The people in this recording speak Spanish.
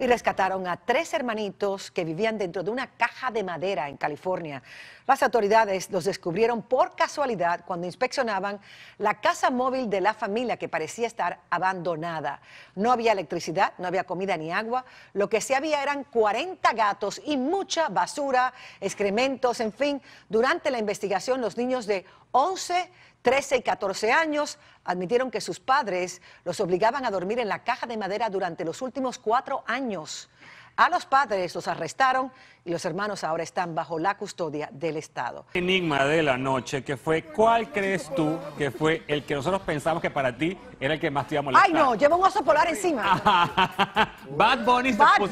y rescataron a tres hermanitos que vivían dentro de una caja de madera en California. Las autoridades los descubrieron por casualidad cuando inspeccionaban la casa móvil de la familia que parecía estar abandonada. No había electricidad, no había comida ni agua. Lo que sí había eran 40 gatos y mucha basura, excrementos, en fin. Durante la investigación, los niños de 11, 13 y 14 años admitieron que sus padres los obligaban a dormir en la caja de madera durante los últimos cuatro años a los padres los arrestaron y los hermanos ahora están bajo la custodia del Estado. Enigma de la noche, que fue, ¿cuál crees tú que fue el que nosotros pensamos que para ti era el que más te iba a Ay, no, lleva un oso polar encima. Bad Bunny. Bad